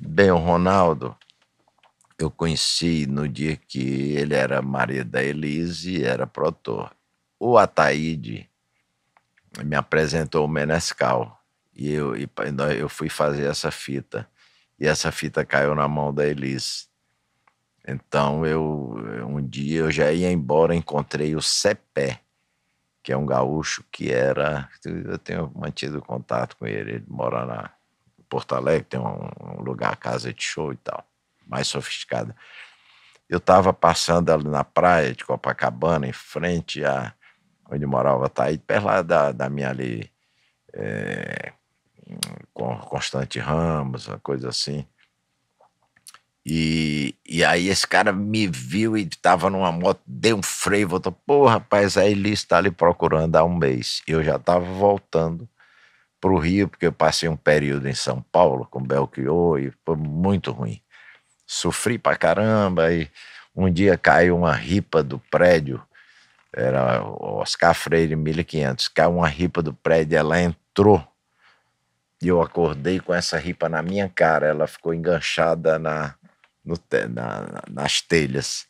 Bem, o Ronaldo, eu conheci no dia que ele era marido da Elise e era protor. O Ataíde me apresentou o Menescal e eu, e eu fui fazer essa fita. E essa fita caiu na mão da Elise. Então, eu um dia eu já ia embora, encontrei o Cepé, que é um gaúcho que era. Eu tenho mantido contato com ele, ele mora na, Porto Alegre, tem um, um lugar, casa de show e tal, mais sofisticada. Eu estava passando ali na praia de Copacabana, em frente a onde morava aí perto lá da, da minha ali, é, com Constante Ramos, uma coisa assim. E, e aí esse cara me viu e estava numa moto, deu um freio, voltou. Pô, rapaz, aí ele está ali procurando há um mês. Eu já estava voltando para o Rio, porque eu passei um período em São Paulo com Belchior e foi muito ruim. Sofri pra caramba e um dia caiu uma ripa do prédio, era Oscar Freire 1500, caiu uma ripa do prédio, ela entrou e eu acordei com essa ripa na minha cara, ela ficou enganchada na, no, na nas telhas.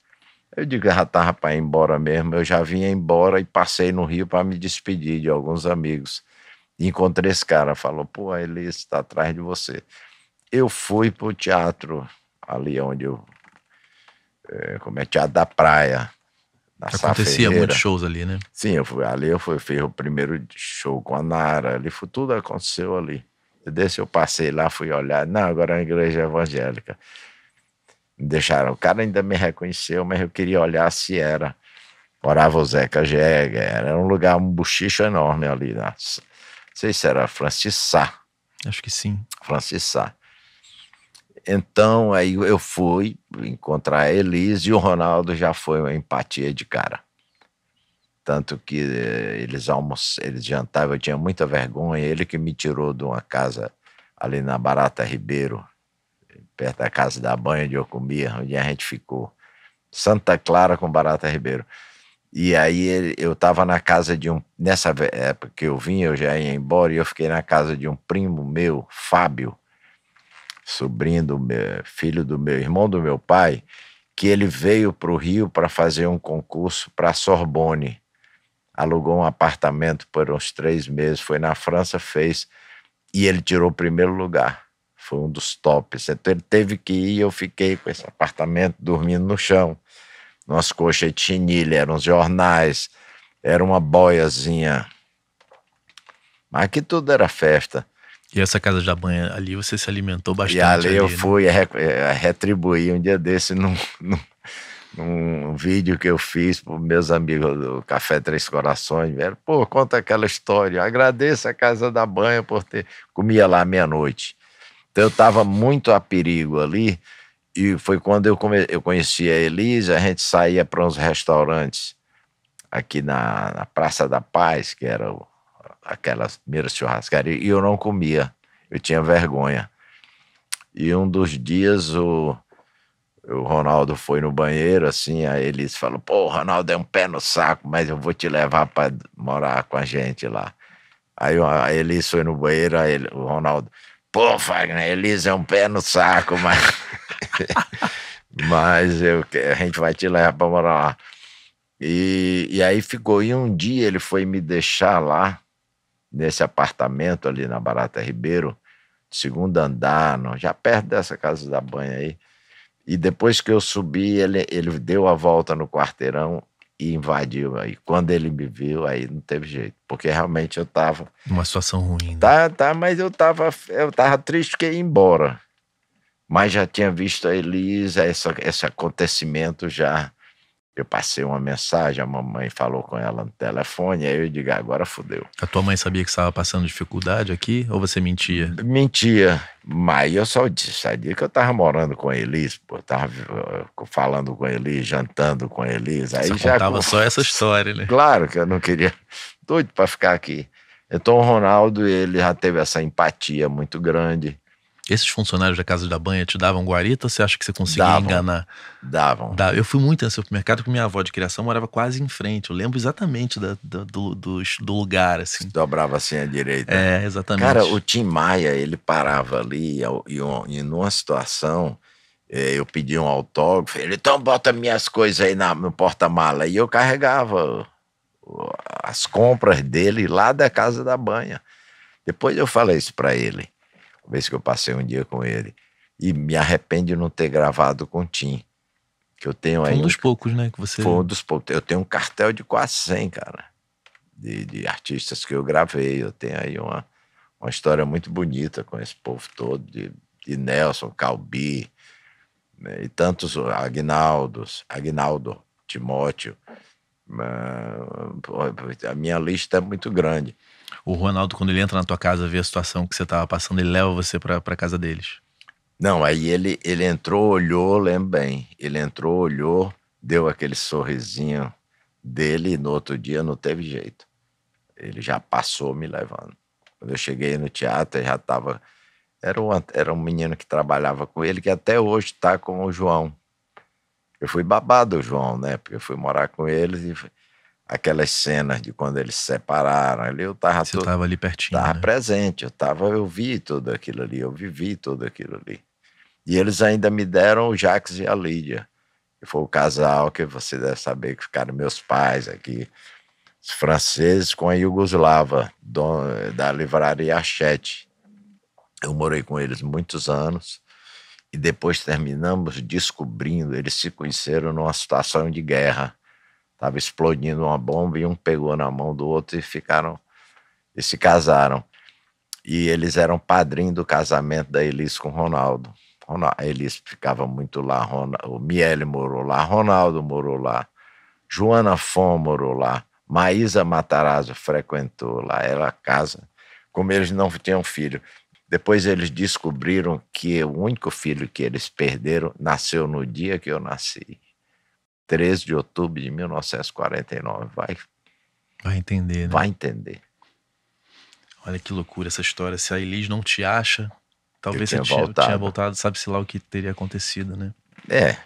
Eu digo, já tava para ir embora mesmo, eu já vinha embora e passei no Rio para me despedir de alguns amigos encontrei esse cara, falou, pô, ele está atrás de você. Eu fui para o teatro, ali onde eu. É, como é Teatro da Praia. Na Acontecia muitos shows ali, né? Sim, eu fui ali, eu fui, fiz o primeiro show com a Nara, ali foi, tudo aconteceu ali. Desse eu passei lá, fui olhar. Não, agora é uma igreja evangélica. Me deixaram. O cara ainda me reconheceu, mas eu queria olhar se era. Morava o Zeca Jäger, era um lugar, um bochicho enorme ali. Nossa sei se era Francis Sá. Acho que sim. Francis Sá. Então, aí eu fui encontrar a Elise e o Ronaldo já foi uma empatia de cara. Tanto que eh, eles, almoç... eles jantavam, eu tinha muita vergonha. Ele que me tirou de uma casa ali na Barata Ribeiro, perto da casa da banha onde eu comia, onde a gente ficou. Santa Clara com Barata Ribeiro. E aí eu estava na casa de um. Nessa época que eu vim, eu já ia embora, e eu fiquei na casa de um primo meu, Fábio, sobrinho do meu, filho do meu irmão do meu pai, que ele veio para o Rio para fazer um concurso para a Sorbonne. Alugou um apartamento por uns três meses, foi na França, fez, e ele tirou o primeiro lugar. Foi um dos tops. Então ele teve que ir, eu fiquei com esse apartamento dormindo no chão umas coxas de é chinilha, eram uns jornais, era uma boiazinha. Mas aqui tudo era festa. E essa casa da banha ali você se alimentou bastante. E ali, ali eu né? fui retribuir um dia desse num, num, num vídeo que eu fiz para meus amigos do Café Três Corações. Vieram, pô, conta aquela história. agradeço a casa da banha por ter. Comia lá meia-noite. Então eu estava muito a perigo ali e foi quando eu, come, eu conheci a Elisa, a gente saía para uns restaurantes aqui na, na, Praça da Paz, que era o, aquela primeira churrascaria, e eu não comia, eu tinha vergonha. E um dos dias o, o Ronaldo foi no banheiro, assim, a Elisa falou: pô, Ronaldo é um pé no saco, mas eu vou te levar para morar com a gente lá. Aí a Elisa foi no banheiro, aí ele, o Ronaldo, pô, Fagner, Elisa é um pé no saco, mas. Mas eu, a gente vai te levar para morar lá. E, e aí ficou. E um dia ele foi me deixar lá, nesse apartamento ali na Barata Ribeiro, segundo andar, não, já perto dessa casa da banha aí. E depois que eu subi, ele, ele deu a volta no quarteirão e invadiu. Aí quando ele me viu, aí não teve jeito, porque realmente eu tava. Uma situação ruim. Né? Tá, tá, mas eu tava, eu tava triste que ia embora mas já tinha visto a Elisa, essa, esse acontecimento já. Eu passei uma mensagem, a mamãe falou com ela no telefone, aí eu digo, agora fodeu. A tua mãe sabia que estava passando dificuldade aqui ou você mentia? Mentia, mas eu só disse, sabia que eu estava morando com a Elis, pô, tava eh, falando com a Elis, jantando com a Elis. Aí você já contava só essa história, né? Claro que eu não queria, doido para ficar aqui. Então o Ronaldo, ele já teve essa empatia muito grande esses funcionários da casa da banha te davam guarita? Você acha que você conseguia davam, enganar? Davam. Eu fui muito nesse supermercado porque minha avó de criação morava quase em frente. Eu lembro exatamente da, da, do, do, do, lugar, assim. Se dobrava assim à direita. É, exatamente. Cara, o Tim Maia, ele parava ali e, e numa situação é, eu pedi um autógrafo, ele, então bota minhas coisas aí na, no porta-mala. E eu carregava as compras dele lá da casa da banha. Depois eu falei isso para ele uma vez que eu passei um dia com ele. E me arrependo de não ter gravado com o Tim. Que eu tenho foi aí. um dos poucos, né? Que você... Foi um dos poucos. Eu tenho um cartel de quase 100, cara, de, de artistas que eu gravei. Eu tenho aí uma, uma história muito bonita com esse povo todo, de, de Nelson, Calbi, né, e tantos, Agnaldos, Agnaldo, Timóteo. A minha lista é muito grande o Ronaldo, quando ele entra na tua casa, vê a situação que você tava passando, ele leva você pra, pra casa deles? Não, aí ele, ele entrou, olhou, lembro bem. Ele entrou, olhou, deu aquele sorrisinho dele e no outro dia não teve jeito. Ele já passou me levando. Quando eu cheguei no teatro, já tava. Era um, era um menino que trabalhava com ele, que até hoje está com o João. Eu fui babado, o João, né? Porque eu fui morar com eles e aquelas cenas de quando eles se separaram ali, eu tava Você todo, tava ali pertinho. Tava né? presente, eu tava, eu vi tudo aquilo ali, eu vivi tudo aquilo ali. E eles ainda me deram o Jax e a Lídia, que foi o casal que você deve saber que ficaram meus pais aqui, os franceses com a Iugoslava, da livraria Achete. Eu morei com eles muitos anos e depois terminamos descobrindo, eles se conheceram numa situação de guerra Estava explodindo uma bomba e um pegou na mão do outro e ficaram e se casaram. E eles eram padrinho do casamento da Elis com Ronaldo. A Elis ficava muito lá, o Miele morou lá, Ronaldo morou lá, Joana Fon morou lá, Maísa Matarazzo frequentou lá, era a casa. Como eles não tinham filho, depois eles descobriram que o único filho que eles perderam nasceu no dia que eu nasci. 13 de outubro de 1949. Vai, vai entender, né? Vai entender. Olha que loucura essa história. Se a Elis não te acha, talvez você tinha, tinha voltado, sabe-se lá o que teria acontecido, né? É,